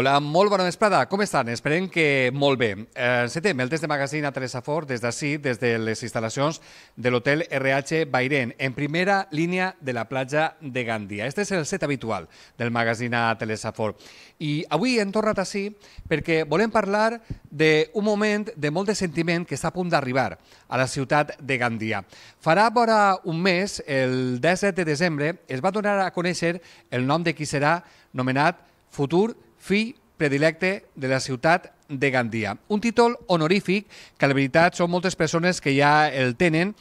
Hola, molt bona vesprada. Com estan? Esperem que molt bé. Encetem eh, el test de magazín a Teresa Fort des d'ací, des de les instal·lacions de l'hotel RH Bairén, en primera línia de la platja de Gandia. Este és el set habitual del magazín a Teresa Fort. I avui hem tornat ací perquè volem parlar d'un moment de molt de sentiment que està a punt d'arribar a la ciutat de Gandia. Farà vora un mes, el 17 de desembre, es va donar a conèixer el nom de qui serà nomenat futur fill predilecte de la ciutat de Gandia. Un títol honorífic que la veritat són moltes persones que ja el tenen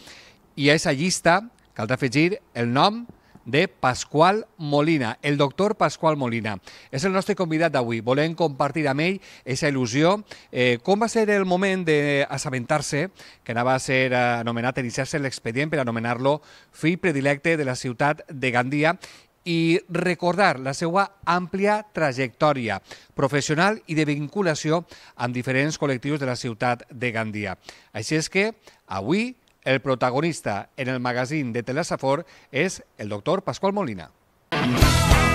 i a aquesta llista caldrà afegir el nom de Pasqual Molina, el doctor Pasqual Molina. És el nostre convidat d'avui. Volem compartir amb ell aquesta il·lusió. Eh, com va ser el moment d'assabentar-se que anava a ser anomenat, iniciar-se l'expedient per anomenar-lo fill predilecte de la ciutat de Gandia i recordar la seva àmplia trajectòria professional i de vinculació amb diferents col·lectius de la ciutat de Gandia. Així és que avui el protagonista en el magazín de Telesafor és el doctor Pasqual Molina. Mm.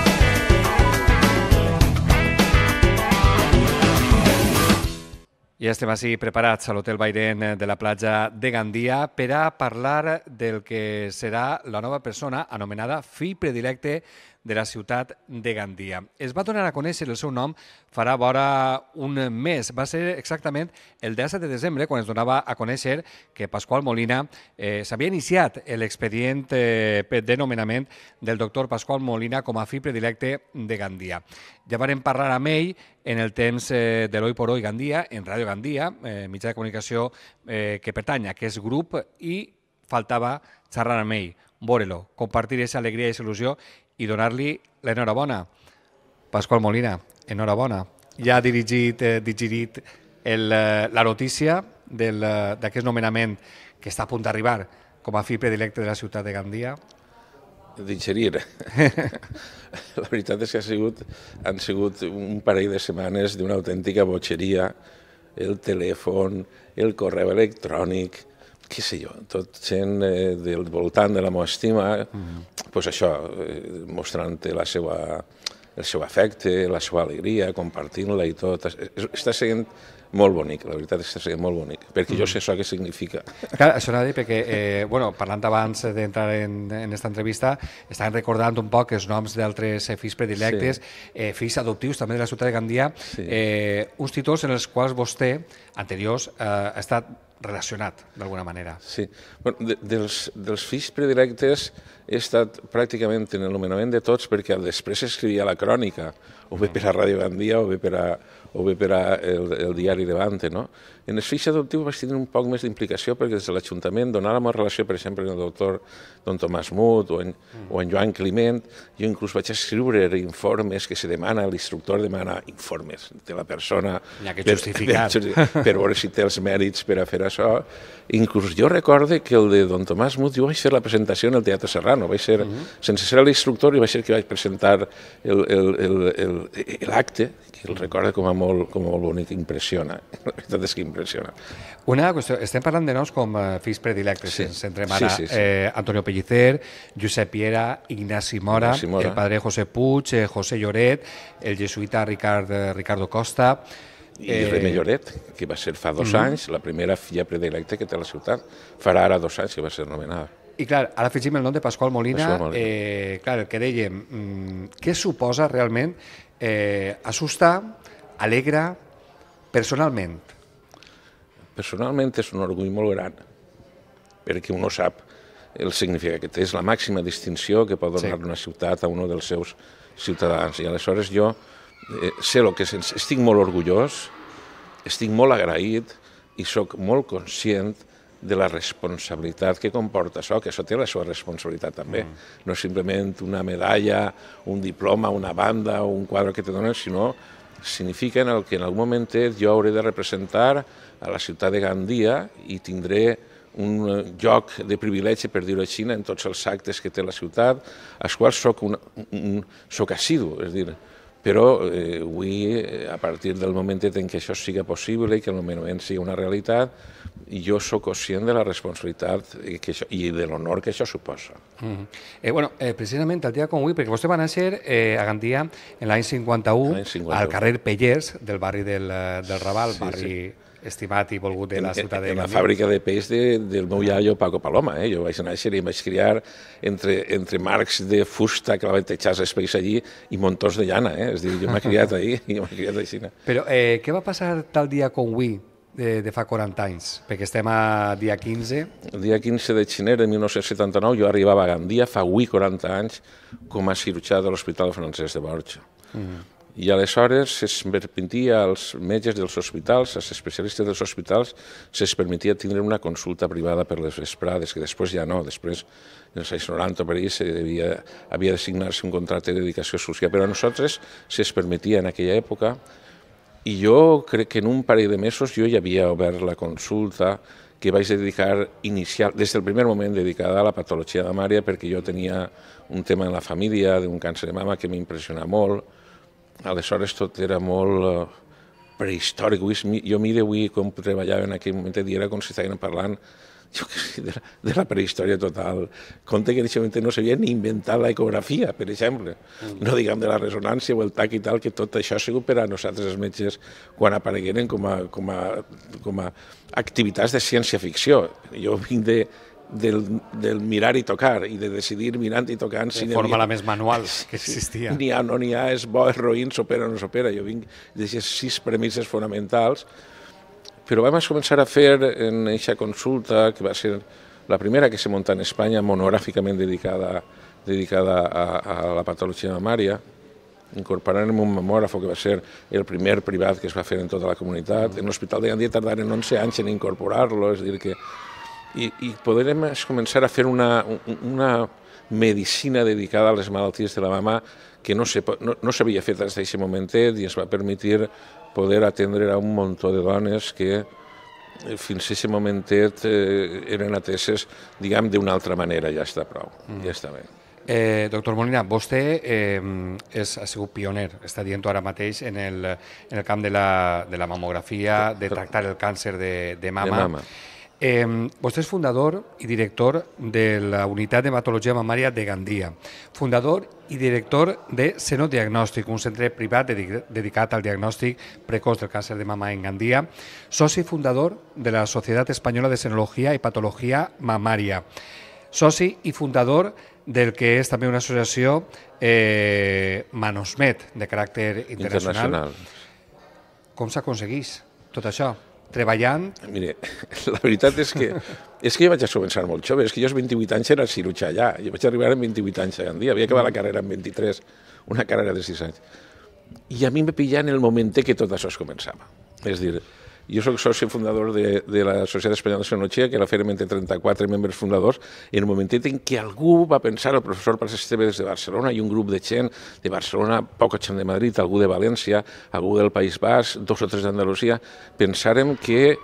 I estem així preparats a l'Hotel Bairen de la platja de Gandia per a parlar del que serà la nova persona anomenada fill predilecte de la ciutat de Gandia. Es va donar a conèixer el seu nom farà vora un mes. Va ser exactament el 10 de desembre quan es donava a conèixer que Pasqual Molina eh, s'havia iniciat l'expedient eh, de nomenament del doctor Pasqual Molina com a fi predilecte de Gandia. Ja vam parlar amb ell en el temps eh, de l'Oi per Oi Gandia, en Ràdio Gandia, eh, mitjà de comunicació eh, que pertany a aquest grup i faltava xerrar amb ell, veure-lo, compartir aquesta alegria i il·lusió i donar-li l'enhorabona. Pasqual Molina, enhorabona. Ja ha dirigit, eh, digerit el, eh, la notícia eh, d'aquest nomenament que està a punt d'arribar com a fill predilecte de la ciutat de Gandia. Digerir. la veritat és que ha sigut, han sigut un parell de setmanes d'una autèntica botxeria. El telèfon, el correu electrònic, què sé jo, tot sent eh, del voltant de la meva estima, mm -hmm. pues això, eh, mostrant-te la seva, el seu afecte, la seva alegria, compartint-la i tot. Està sent molt bonic, la veritat és que seria molt bonic, perquè jo mm. sé això què significa. Clar, això anava a dir perquè, eh, bueno, parlant abans d'entrar en, en esta entrevista, estan recordant un poc els noms d'altres eh, fills predilectes, sí. eh, fills adoptius també de la ciutat de Gandia, sí. eh, uns títols en els quals vostè, anteriors, eh, ha estat relacionat d'alguna manera. Sí, bueno, de, dels, dels fills predilectes he estat pràcticament en el nomenament de tots perquè després escrivia la crònica, o bé mm. per a Ràdio Gandia o bé per a o bé per a el, el diari Bante. No? En les fixes adoptiu vaig tenir un poc més d'implicació perquè des de l'Ajuntament donàrem relació, per exemple, amb el doctor Don Tomàs Mut o en, mm. o en Joan Climent. Jo inclús vaig escriure informes que se demana, l'instructor demana informes de la persona que per, per, per veure si té els mèrits per a fer això. Inclús jo recorde que el de Don Tomàs Mut jo vaig fer la presentació en el Teatre Serrano, vaig ser, mm -hmm. sense ser l'instructor, i vaig ser que vaig presentar l'acte, que el recorde com a molt, com molt bonic, impressiona. La veritat és que impressiona. Una qüestió, estem parlant de noms com eh, fills predilectes, sí. ens entrem ara. Sí, sí, sí. Eh, Antonio Pellicer, Josep Piera, Ignasi Mora, Ignasi Mora, el padre José Puig, eh, José Lloret, el jesuïta Ricard, eh, Ricardo Costa... I eh... René Lloret, que va ser fa dos mm -hmm. anys la primera filla predilecta que té la ciutat. Farà ara dos anys que va ser nomenada. I clar, ara afegim el nom de Pasqual Molina. Pasqual Molina. Eh, clar, el que dèiem, mm, què suposa realment eh, assustar, alegra personalment? Personalment és un orgull molt gran, perquè un no sap el significat que té. És la màxima distinció que pot donar sí. una ciutat a un dels seus ciutadans. I aleshores jo eh, sé el que sense. Estic molt orgullós, estic molt agraït i sóc molt conscient de la responsabilitat que comporta això, que això té la seva responsabilitat també. Mm. No és simplement una medalla, un diploma, una banda, un quadre que te donen, sinó signifiquen el que en algun moment jo hauré de representar a la ciutat de Gandia i tindré un eh, lloc de privilegi, per dir-ho així, en tots els actes que té la ciutat, als quals sóc, un, un, sóc assidu, és a dir, però eh, avui, eh, a partir del moment en què això siga possible i que el nomenament sigui una realitat, jo sóc conscient de la responsabilitat eh, que això, i de l'honor que això suposa. Mm -hmm. eh, bueno, eh, precisament el dia com avui, perquè vostè va néixer eh, a Gandia en l'any 51, 51, al carrer Pellers del barri del, eh, del Raval, sí, barri sí estimat i volgut de la ciutadella. En, en la fàbrica de peix de, del meu iaio Paco Paloma. Eh? Jo vaig néixer i vaig criar entre, entre marcs de fusta que la vaig teixar els peix allí i montons de llana. Eh? És dir, jo m'he criat ahí i m'he criat així. Però eh, què va passar tal dia com avui? de, de fa 40 anys, perquè estem a dia 15. El dia 15 de gener de 1979 jo arribava a Gandia fa avui 40 anys com a cirurgià de l'Hospital Francesc de Borja. Mm i aleshores es permetia als metges dels hospitals, als especialistes dels hospitals, se'ls permetia tindre una consulta privada per les vesprades, que després ja no, després dels anys 90 per ells havia, havia de signar-se un contracte de dedicació social, però a nosaltres se'ls permetia en aquella època i jo crec que en un parell de mesos jo ja havia obert la consulta que vaig dedicar inicial, des del primer moment dedicada a la patologia de mària perquè jo tenia un tema en la família d'un càncer de mama que m'impressionava molt, Aleshores tot era molt eh, prehistòric. jo mire avui com treballava en aquell moment i era com si estaven parlant jo que sé, de, la, de la prehistòria total. Compte que en aquest moment no s'havia ni inventat la ecografia, per exemple. Mm. No diguem de la resonància o el tac i tal, que tot això ha sigut per a nosaltres els metges quan aparegueren com a, com a, com a activitats de ciència-ficció. Jo vinc de, del, del mirar i tocar i de decidir mirant i tocant. De si forma havia... la més manual que existia. N'hi ha, no n'hi ha, és bo, és roïn, s'opera o no s'opera. Jo vinc d'aquestes sis premisses fonamentals, però vam començar a fer en aquesta consulta, que va ser la primera que se monta en Espanya, monogràficament dedicada, dedicada a, a la patologia mamària, incorporant un mamògrafo que va ser el primer privat que es va fer en tota la comunitat. Mm. En l'Hospital de Gandia tardaren 11 anys en incorporar-lo, és a dir que i, i podrem començar a fer una, una medicina dedicada a les malalties de la mama que no s'havia no, no fet des d'aquest momentet i es va permetir poder atendre a un montó de dones que eh, fins a aquest momentet eh, eren ateses, diguem, d'una altra manera, ja està prou, mm. ja està bé. Eh, doctor Molina, vostè eh, és, ha sigut pioner, està dient ara mateix, en el, en el camp de la, de la mamografia, de tractar el càncer de, de mama. De mama. Eh, vostè és fundador i director de la Unitat d'Hematologia Mamària de Gandia, fundador i director de Senodiagnòstic, un centre privat dedicat al diagnòstic precoç del càncer de mama en Gandia, soci fundador de la Societat Espanyola de Senologia i Patologia Mamària, soci i fundador del que és també una associació eh, Manosmet, de caràcter internacional. internacional. Com s'aconsegueix tot això? treballant? Mire, la veritat és que, és que jo vaig començar molt jove, és que jo als 28 anys era cirurgià allà, jo vaig arribar amb 28 anys en dia, havia acabat la carrera amb 23, una carrera de 6 anys. I a mi em pillar en el moment que tot això es començava. És dir, jo sóc soci fundador de, de la Societat Espanyola de Sinologia, que la fèrem entre 34 membres fundadors, i en un moment en què algú va pensar, el professor Esteve des de Barcelona i un grup de gent de Barcelona, poca gent de Madrid, algú de València, algú del País Basc, dos o tres d'Andalusia, pensàrem que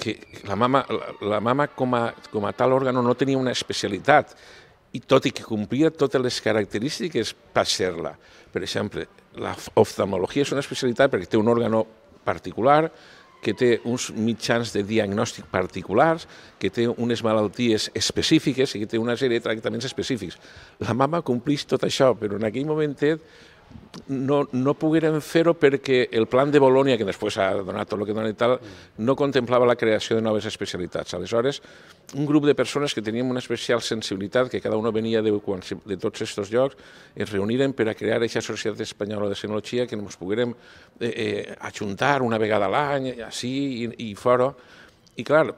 que la mama, la, la mama com, a, com a tal òrgan no tenia una especialitat, i tot i que complia totes les característiques per ser-la. Per exemple, l'oftalmologia és una especialitat perquè té un òrgan particular, que té uns mitjans de diagnòstic particulars, que té unes malalties específiques i que té una sèrie de tractaments específics. La mama complix tot això, però en aquell momentet no, no pogueren fer-ho perquè el plan de Bolònia, que després ha donat tot el que dona i tal, mm. no contemplava la creació de noves especialitats. Aleshores, un grup de persones que teníem una especial sensibilitat, que cada una venia de, de tots aquests llocs, ens reuniren per a crear aquesta Societat Espanyola de tecnologia que ens poguérem eh, eh, ajuntar una vegada a l'any, així i, i fora. I clar,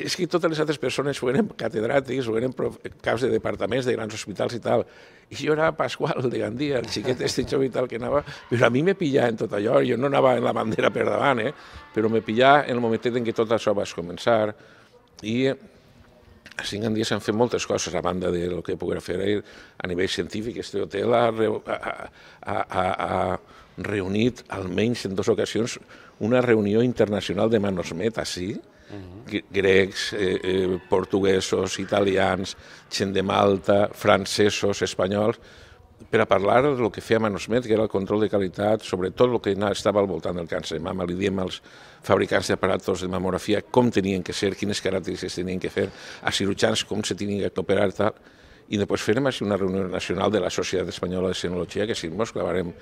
és que totes les altres persones ho eren catedràtics, ho eren caps de departaments de grans hospitals i tal, i jo era Pasqual de Gandia, el xiquet estitxó i tal que anava, però a mi me pillà en tot allò, jo no anava en la bandera per davant, eh? però me pillà en el momentet en què tot això va començar i a cinc en s'han fet moltes coses a banda del que poguera fer a nivell científic. Este hotel ha, ha, ha, ha reunit almenys en dues ocasions una reunió internacional de Manos Meta, sí? grecs, eh, eh, portuguesos, italians, gent de Malta, francesos, espanyols, per a parlar del que feia a que era el control de qualitat, sobretot el que estava al voltant del càncer de mama. Li diem als fabricants d'aparatos de mamografia com tenien que ser, quines característiques tenien que fer, a cirurgians com se tenien que operar, tal i després farem així una reunió nacional de la Societat Espanyola de Sinologia, que si mos clavarem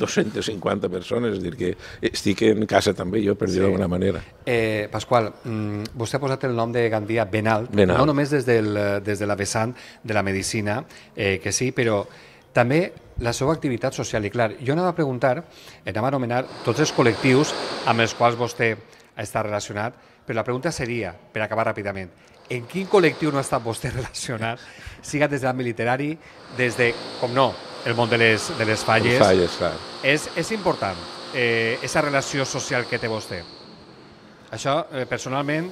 250 persones, és dir, que estic en casa també jo, per dir-ho sí. d'alguna manera. Eh, Pasqual, mm, vostè ha posat el nom de Gandia ben alt, ben alt. no només des, del, des de la vessant de la medicina, eh, que sí, però també la seva activitat social. I clar, jo anava a preguntar, anava a anomenar tots els col·lectius amb els quals vostè està relacionat, però la pregunta seria, per acabar ràpidament, en quin col·lectiu no ha estat vostè relacionat, siga des de l'àmbit literari, des de, com no, el món de les, de les falles. Les falles, clar. És, és important, eh, esa relació social que té vostè. Això, eh, personalment,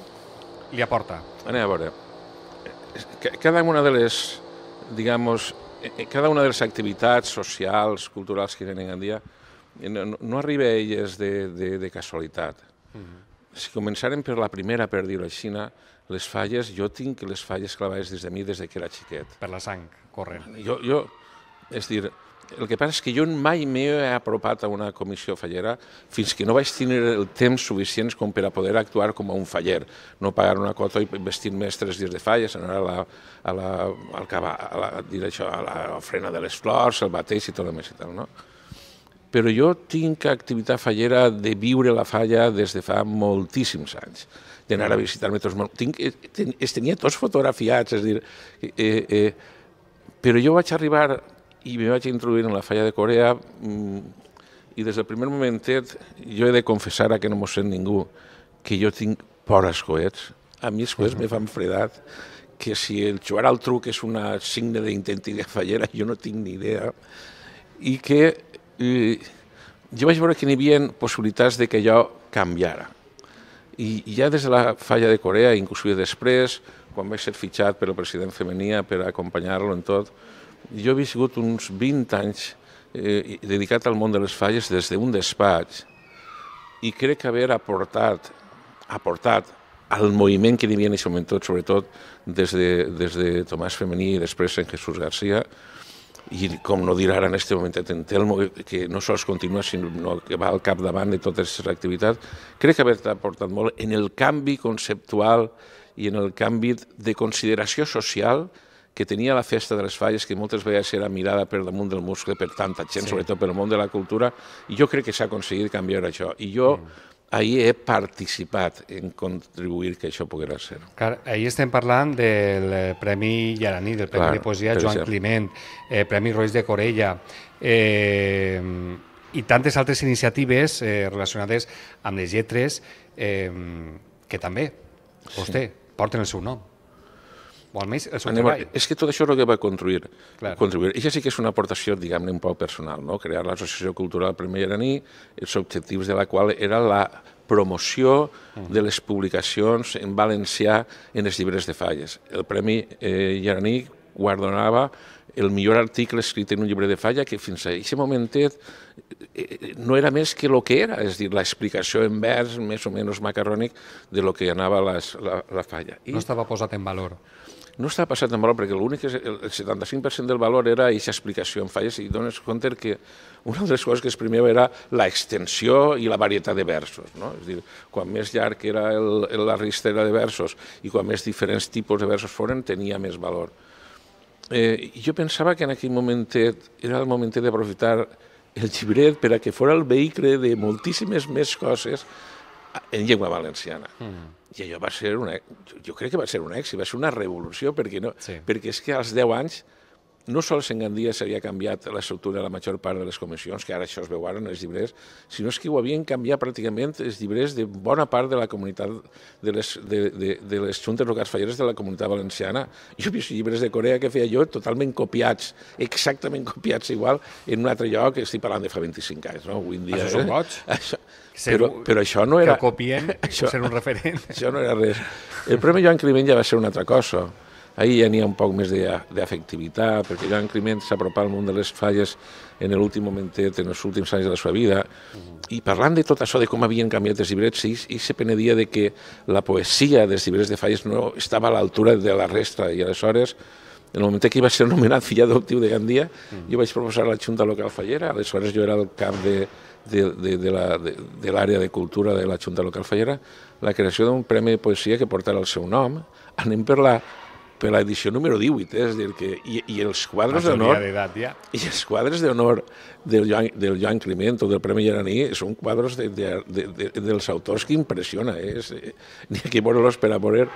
li aporta. Anem a veure. Eh, eh, cada una de les, digamos, eh, cada una de les activitats socials, culturals que tenen en dia, no, no arriba a elles de, de, de casualitat. Mm -hmm si començarem per la primera, per dir-ho així, les falles, jo tinc les falles clavades des de mi des de que era xiquet. Per la sang, corrent. Jo, jo, és dir, el que passa és que jo mai m'he apropat a una comissió fallera fins que no vaig tenir el temps suficient com per a poder actuar com a un faller, no pagar una quota i vestir-me tres dies de falles, anar a la, a la, al cava, a la, dir això, a la frena de les flors, el bateig i tot el més i tal, no? però jo tinc activitat fallera de viure la falla des de fa moltíssims anys, d'anar a visitar molt. Tinc, eh, ten, es tenia tots fotografiats, és dir, eh, eh, però jo vaig arribar i me vaig introduir en la falla de Corea mm, i des del primer momentet jo he de confessar a que no m'ho sent ningú que jo tinc por als coets. A mi els coets uh -huh. me fan fredat que si el jugar al truc és una signe d'intentiva fallera, jo no tinc ni idea, i que i jo vaig veure que n'hi havia possibilitats de que allò canviara. I, ja des de la falla de Corea, inclús després, quan vaig ser fitxat pel president femenia per acompanyar-lo en tot, jo he viscut uns 20 anys eh, dedicat al món de les falles des d'un despatx i crec que haver aportat, aportat al moviment que hi havia en aquest moment, sobretot des de, des de Tomàs Femení i després en Jesús García, i com no dirà ara en aquest moment en Telmo, que, no sols continua, sinó que va al capdavant de totes les activitats, crec que haver-te aportat molt en el canvi conceptual i en el canvi de consideració social que tenia la festa de les falles, que moltes vegades era mirada per damunt del muscle per tanta gent, sí. sobretot pel món de la cultura, i jo crec que s'ha aconseguit canviar això. I jo mm ahir he participat en contribuir que això poguera ser. Clar, ahir estem parlant del eh, Premi Llaraní, del Premi Clar, de Poesia Joan ser. Climent, eh, Premi Roig de Corella, eh, i tantes altres iniciatives eh, relacionades amb les lletres eh, que també vostè sí. porten el seu nom o almenys seu treball. És que tot això és el que va construir. Clar. contribuir. això sí que és una aportació, diguem-ne, un poc personal, no? crear l'Associació Cultural Primer Iraní, els objectius de la qual era la promoció de les publicacions en valencià en els llibres de falles. El Premi eh, Iraní guardonava el millor article escrit en un llibre de falla que fins a aquest momentet eh, eh, no era més que el que era, és dir, l'explicació en vers, més o menys macarrònic, de lo que anava les, la, la falla. I no estava posat en valor. No estava passat en valor perquè l'únic, el 75% del valor era aquesta explicació en falles i dones compte que una de les coses que es premiava era l'extensió i la varietat de versos. No? És dir, quan més llarg era el, la ristera de versos i quan més diferents tipus de versos foren, tenia més valor. Eh, jo pensava que en aquell moment era el moment d'aprofitar el llibret per a que fora el vehicle de moltíssimes més coses en llengua valenciana. Mm. I allò va ser una... Jo crec que va ser un èxit, va ser una revolució, perquè, no, sí. perquè és que als 10 anys no sols en Gandia s'havia canviat l'estructura de la major part de les comissions, que ara això es en els llibres, sinó és que ho havien canviat pràcticament els llibres de bona part de la comunitat de les, de, de, de les juntes locals falleres de la comunitat valenciana. Jo he vist llibres de Corea que feia jo totalment copiats, exactament copiats igual, en un altre lloc, estic parlant de fa 25 anys, no? Avui en dia... Ah, això són eh? boig. Això, ser, però, però això no era... Que copien, això, ser un referent. Això no era res. El Premi Joan Climent ja va ser una altra cosa. Ahir ja n'hi ha un poc més d'afectivitat, perquè Joan Climent s'apropa al món de les falles en l'últim momentet, en els últims anys de la seva vida, mm. i parlant de tot això, de com havien canviat els llibrets, i, i se penedia de que la poesia dels llibrets de falles no estava a l'altura de la resta, i aleshores en el moment que va ser nomenat fill adoptiu de Gandia, mm. jo vaig proposar a la Junta Local Fallera, aleshores jo era el cap de, de, de, de l'àrea de, de, de cultura de la Junta Local Fallera, la creació d'un premi de poesia que portarà el seu nom. Anem per la per l'edició número 18, eh? és dir, que, i, i els quadres d'honor... Ja. I els quadres d'honor del, Joan, del Joan Climent o del Premi Geraní són quadres de, de, de, de, dels autors que impressiona, eh? és, eh? ni que bueno los per a poner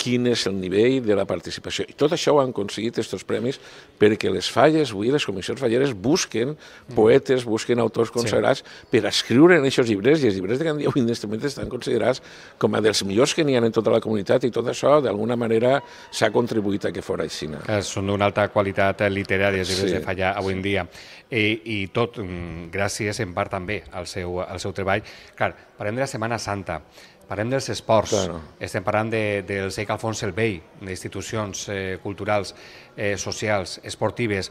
quin és el nivell de la participació. I tot això ho han aconseguit aquests premis perquè les falles, avui les comissions falleres busquen mm. poetes, busquen autors consagrats sí. per escriure en aquests llibres, i els llibres de Gandia avui en estan considerats com a dels millors que n'hi ha en tota la comunitat, i tot això d'alguna manera s'ha contribuït a que fora així. són d'una alta qualitat eh, literària, els llibres sí. de falla avui en dia. I, eh, i tot mm, gràcies en part també al seu, al seu treball. Clar, parlem de la Setmana Santa parlem dels esports, claro. estem parlant de, del Seic Alfons el Vell, d'institucions eh, culturals, eh, socials, esportives.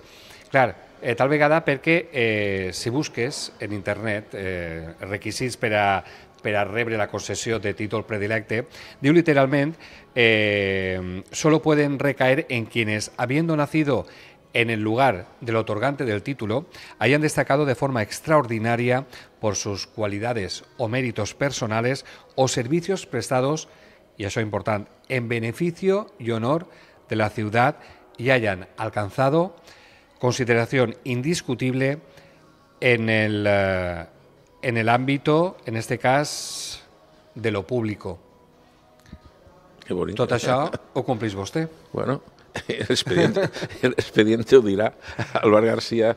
Clar, eh, tal vegada perquè eh, si busques en internet eh, requisits per a, per a rebre la concessió de títol predilecte, diu literalment, eh, solo pueden recaer en quienes, habiendo nacido en el lugar del otorgante del título hayan destacado de forma extraordinaria por sus cualidades o méritos personales o servicios prestados, y eso es importante, en beneficio y honor de la ciudad y hayan alcanzado consideración indiscutible en el, eh, en el ámbito, en este caso, de lo público. Qué bonito. o cumplís vos? Bueno, el expediente, el expediente ho dirà Albert García,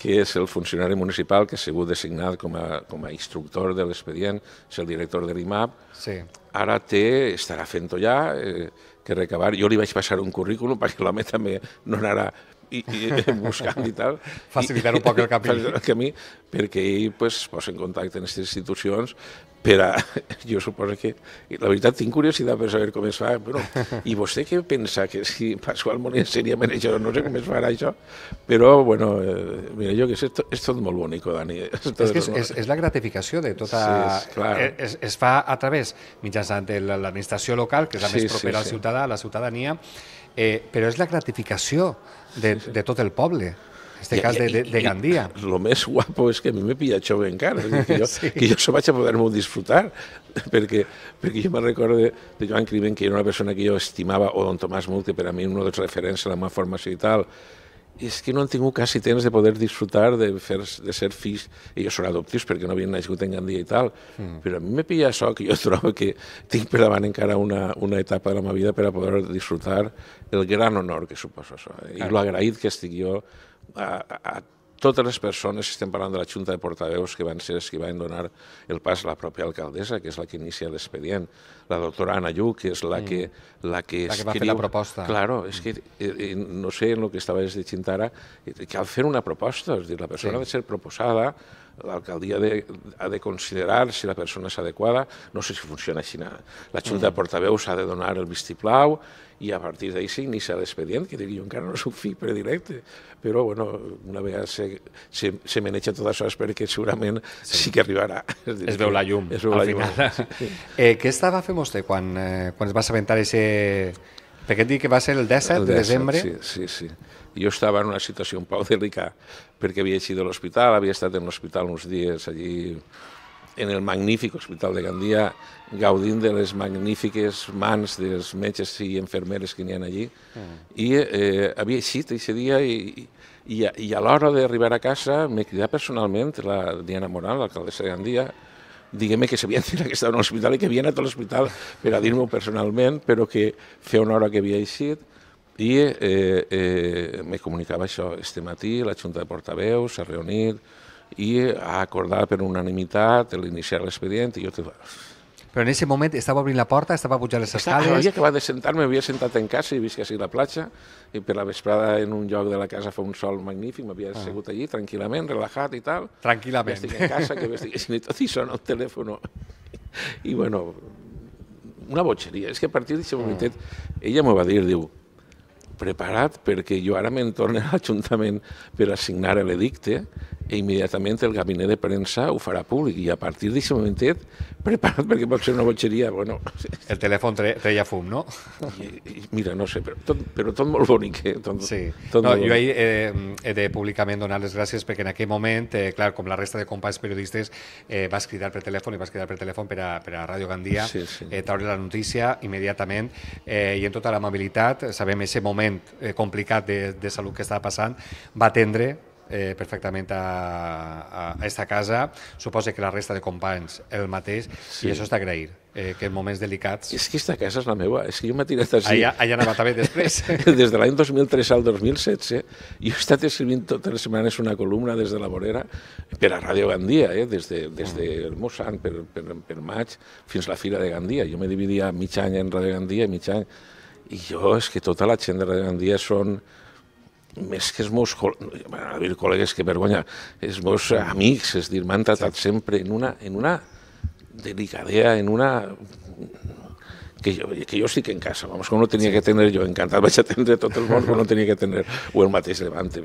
que és el funcionari municipal que ha sigut designat com a, com a instructor de l'expedient, és el director de l'IMAP. Sí. Ara té, estarà fent-ho ja, eh, que recabar. Jo li vaig passar un currículum perquè l'home també no anarà i, i buscant i tal. Facilitar un poc el camí. El camí perquè ell pues, posa en contacte amb aquestes institucions per a, jo suposo que, la veritat, tinc curiositat per saber com es fa, però, i vostè què pensa, que si Pasqual Molina seria mereixedor, no sé com es farà això, però, bueno, eh, mira, jo que sé, és, tot, és molt bonic, Dani. És, és que és, és, és, la gratificació de tota... Sí, clar. Eh, es, es fa a través, mitjançant l'administració local, que és la sí, més propera sí, sí. al ciutadà, a la ciutadania, eh, però és la gratificació de, sí, sí. de tot el poble. En aquest cas de, de, de Gandia. El més guapo és que a mi me pilla jove encara, que jo, sí. que jo se vaig a poder molt disfrutar, perquè, perquè jo me recordo de, de Joan Crimen, que era una persona que jo estimava, o Don Tomàs Mult, que per a mi era una de les a la meva formació i tal, i és que no han tingut quasi temps de poder disfrutar de, fer, de ser fills, jo són adoptius perquè no havien nascut en Gandia i tal, mm. però a mi me pilla això que jo trobo que tinc per davant encara una, una etapa de la meva vida per a poder disfrutar el gran honor que suposa això. I l'agraït que estic jo a, a, a totes les persones, estem parlant de la Junta de Portaveus, que van ser els que van donar el pas a la pròpia alcaldessa, que és la que inicia l'expedient, la doctora Ana Llu, que és la que... La que, la que va fer la proposta. Claro, és que, eh, eh no sé, en el que estaves llegint ara, eh, cal fer una proposta, és dir, la persona sí. ha de ser proposada, l'alcaldia ha de considerar si la persona és adequada, no sé si funciona així. La Junta de mm. Portaveus ha de donar el vistiplau i a partir d'ahir s'inicia l'expedient, que digui, jo encara no soc fill predilecte, però bueno, una vegada se, se, se maneja tot això perquè segurament sí, sí que arribarà. Es, es veu la llum, veu al la final. Llum. Sí. Eh, què estava fent vostè quan, eh, quan es va assabentar aquest perquè et dic que va ser el 17 el 17, de desembre. Sí, sí, sí. Jo estava en una situació un poc delicada, perquè havia eixit de l'hospital, havia estat en l'hospital uns dies allí, en el magnífic hospital de Gandia, gaudint de les magnífiques mans dels metges i enfermeres que n'hi ha allí. Mm. I eh, havia eixit aquest dia i, i, i a, i a l'hora d'arribar a casa m'he cridat personalment la Diana Moral, l'alcaldessa de Gandia, diguem que sabien que estava en l'hospital i que havia anat a l'hospital per a dir-m'ho personalment, però que feia una hora que havia eixit i eh, eh, me comunicava això este matí, la Junta de Portaveus s'ha reunit i ha acordat per unanimitat l'iniciar l'expedient i jo te... Però en aquest moment estava obrint la porta, estava pujant les escales... Havia acabat de sentar-me, havia sentat en casa i vist que sigui la platja, i per la vesprada en un lloc de la casa fa un sol magnífic, m'havia ah. segut allí tranquil·lament, relaxat i tal. Tranquil·lament. I estic en casa, que m'estiguessin i tot, i sona el telèfon. I bueno, una botxeria. És que a partir d'aquest ah. moment, mm. ella m'ho va dir, diu, preparat perquè jo ara me'n torne a l'Ajuntament per assignar l'edicte e immediatament el gabinet de premsa ho farà públic i a partir d'aquest momentet preparat perquè pot ser una botxeria bueno. el telèfon tre treia fum, no? I, i, mira, no sé, però tot, però tot molt bonic eh? tot, sí. tot no, jo ahir eh, he de públicament donar les gràcies perquè en aquell moment, eh, clar, com la resta de companys periodistes eh, vas cridar per telèfon i vas cridar per telèfon per a, per a Ràdio Gandia sí, sí. eh, traure la notícia immediatament eh, i en tota l'amabilitat sabem aquest moment eh, complicat de, de salut que estava passant va atendre eh, perfectament a, a, a casa. Suposa que la resta de companys el mateix, sí. i això és d'agrair, eh, que en moments delicats... És que aquesta casa és la meva, és que jo m'he tirat així... Allà, allà anava també després. des de l'any 2003 al 2016, jo he estat escrivint totes les setmanes una columna des de la vorera per a Ràdio Gandia, eh, des de, des de mm. el Mossant, per, per, per maig, fins a la Fira de Gandia. Jo me dividia mig any en Ràdio Gandia i mig any... I jo, és que tota la gent de Ràdio Gandia són més que els meus col·legues, col·legues que vergonya, els meus amics, és dir, m'han tratat sempre en una, en una delicadea, en una... Que jo, que jo estic en casa, vamos, com no tenia sí. que tenir jo, encantat vaig atendre tot el món, com no tenia que tenir, o el mateix Levante,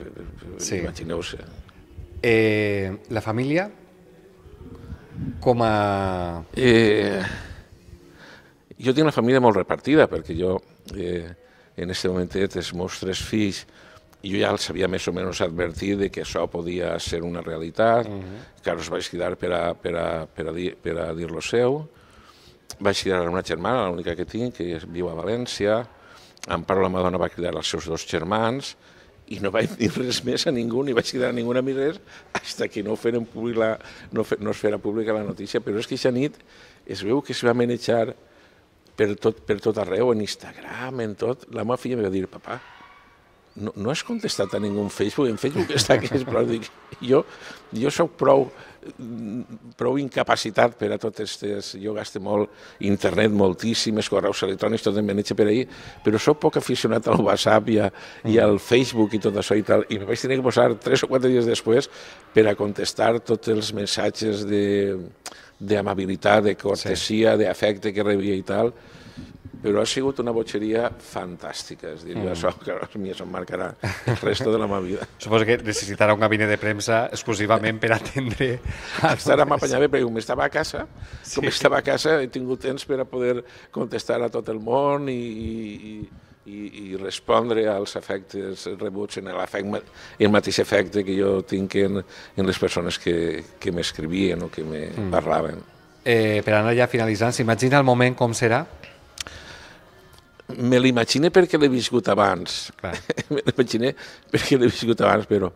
sí. imagineu-se. Eh, la família, com a... Eh, jo tinc una família molt repartida, perquè jo, eh, en aquest moment els meus tres fills, i jo ja els havia més o menys advertit de que això podia ser una realitat, uh -huh. que els vaig cridar per a, per a, per a, dir, per a dir lo seu, vaig cridar a una germana, l'única que tinc, que viu a València, part, la Madonna va cridar els seus dos germans, i no vaig dir res més a ningú, ni vaig cridar a ningú a mi res, fins que no, feren públic la, no, fe, no es fera pública la notícia, però és que aquesta nit es veu que es va manejar per tot, per tot arreu, en Instagram, en tot. La meva filla em va dir, papà, no, no has contestat a ningú en Facebook, en Facebook està que és prou... Dic, jo, jo sóc prou, mm, prou incapacitat per a totes aquestes... Jo gasto molt internet, moltíssimes correus electrònics, tot em veneix per ahir, però sóc poc aficionat al WhatsApp i, a, i al Facebook i tot això i tal, i em vaig tenir que posar tres o quatre dies després per a contestar tots els missatges de d'amabilitat, de cortesia, sí. d'afecte que rebia i tal, però ha sigut una botxeria fantàstica. És dir, mm. això, que a mi això em marcarà el resto de la meva vida. Suposo que necessitarà un gabinet de premsa exclusivament per atendre... Fins ara m'apanyava, perquè com estava a casa, sí. com estava a casa, he tingut temps per a poder contestar a tot el món i, i, i, i respondre als efectes rebuts en l'efecte, el mateix efecte que jo tinc en, en les persones que, que m'escrivien o que me mm. parlaven. Eh, per anar ja finalitzant, s'imagina el moment com serà me l'imagine perquè l'he viscut abans. Clar. me l'imagine perquè l'he viscut abans, però,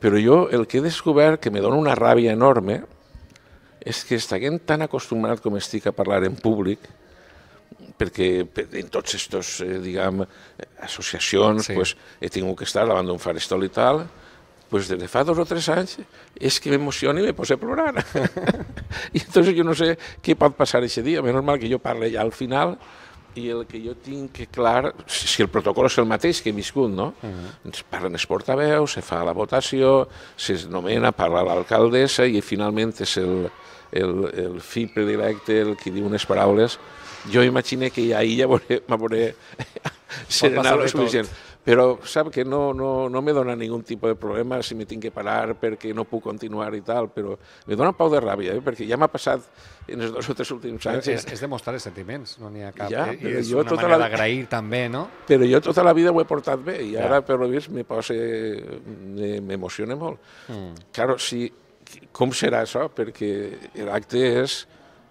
però jo el que he descobert, que me dona una ràbia enorme, és que estiguem tan acostumat com estic a parlar en públic, perquè en tots aquests, eh, diguem, associacions, sí. pues, he tingut que estar davant d'un farestol i tal, pues des de fa dos o tres anys és que m'emociona i me posa a plorar. I entonces jo no sé què pot passar aquest dia, menys mal que jo parle ja al final, i el que jo tinc que clar, si el protocol és el mateix que he viscut, no? Uh mhm. -huh. Ens parlen els portaveus, se fa la votació, es nomena, parla l'alcaldessa i finalment és el, el, el fi predilecte el que diu unes paraules. Jo imagine que ahir ja veuré, veuré serenar-los suficient. Tot però sap que no, no, no me dona ningun tipus de problema si me tinc que parar perquè no puc continuar i tal, però me dona un pau de ràbia, eh? perquè ja m'ha passat en els dos o tres últims anys. És, és demostrar els sentiments, no n'hi ha cap. Ja, eh, I és jo una tota manera la... d'agrair també, no? Però jo tota la vida ho he portat bé i ja. ara, per lo vist, me posa... m'emociona molt. Mm. Claro, si, com serà això? Perquè l'acte és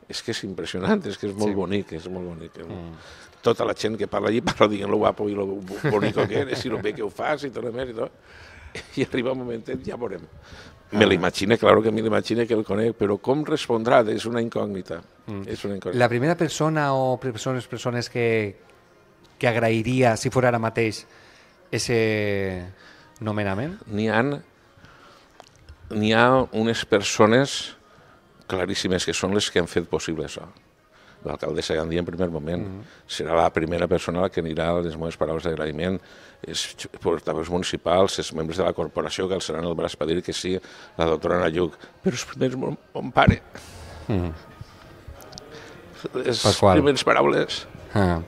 és que és impressionant, és que és molt sí. bonic, és molt bonic. Mm. Tota la gent que parla allí parla dient lo guapo i lo bonito que eres, i lo bé que ho fas i tot més i tot. I arriba un moment, ja veurem. Ah. Me l'imagina, claro que me l'imagina que el conec, però com respondrà és una incògnita. Mm. És una incògnita. La primera persona o persones, persones que, que agrairia, si fos ara mateix, ese nomenament? N'hi ha, ha unes persones claríssimes que són les que han fet possible això. L'alcaldessa Gandia en primer moment mm -hmm. serà la primera persona que anirà a les meves paraules d'agraïment, els portaveus municipals, els membres de la corporació que els seran el braç per dir que sí, la doctora Nalluc, però els primers mon, mon pare. Mm -hmm. Les primeres paraules... Ah.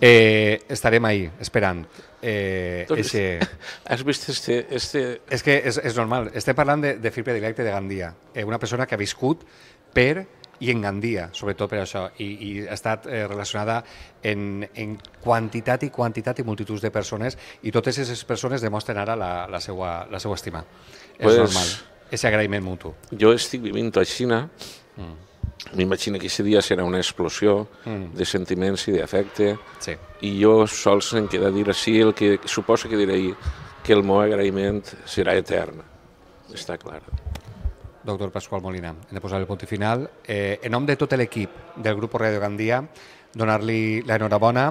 Eh, estarem ahí, esperant. Eh, doncs ese... Has vist este... este... És que és, és normal. Estem parlant de, de Firpe Directe de Gandia, eh, una persona que ha viscut per i en Gandia, sobretot per això, i, i ha estat eh, relacionada en, en quantitat i quantitat i multituds de persones, i totes aquestes persones demostren ara la, la, seva, la seva estima. Pues, és normal, és agraïment mutu. Jo estic vivint a Xina, mm m'imagino que aquest dia serà una explosió mm. de sentiments i d'afecte. Sí. I jo sols em queda dir així el que suposa que diré que el meu agraïment serà etern. Està clar. Doctor Pasqual Molina, hem de posar el punt final. Eh, en nom de tot l'equip del grup Radio Gandia, donar-li l'enhorabona.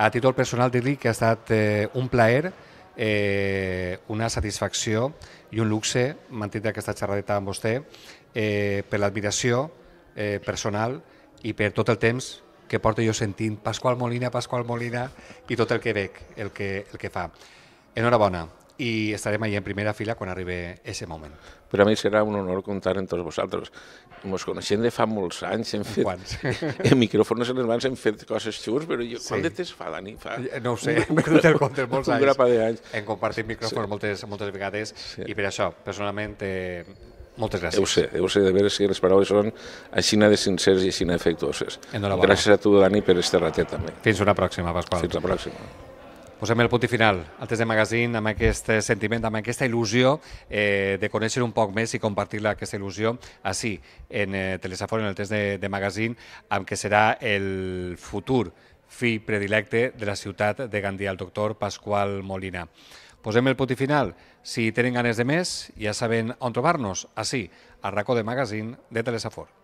A títol personal, dir-li que ha estat eh, un plaer, eh, una satisfacció i un luxe mantenir aquesta xerradeta amb vostè eh, per l'admiració eh, personal i per tot el temps que porto jo sentint Pasqual Molina, Pasqual Molina i tot el que veig, el que, el que fa. Enhorabona i estarem allà en primera fila quan arribi ese moment. Per a mi serà un honor comptar amb tots vosaltres. Ens coneixem de fa molts anys, hem fet... Quants? en micròfons en les mans hem fet coses xurs, però jo... Sí. Quant de temps fa, Dani? Fa... No ho sé, un... no el compte molts un anys. Un grapa d'anys. Hem compartit micròfons sí. moltes, moltes vegades sí. i per això, personalment, eh, moltes gràcies. Heu sé, ho sé, de veure si les paraules són així de sincers i així de afectuoses. Gràcies a tu, Dani, per este ratet també. Fins una pròxima, Pasqual. Fins la pròxima. Posem el punt i final al test de magazine amb aquest sentiment, amb aquesta il·lusió eh, de conèixer un poc més i compartir-la, aquesta il·lusió, així, en eh, Telesafor, en el test de, de magazine, amb que serà el futur fill predilecte de la ciutat de Gandia, el doctor Pasqual Molina. Posem el punt final. Si tenen ganes de més, ja saben on trobar-nos. Així, a racó de magazine de Telesafor.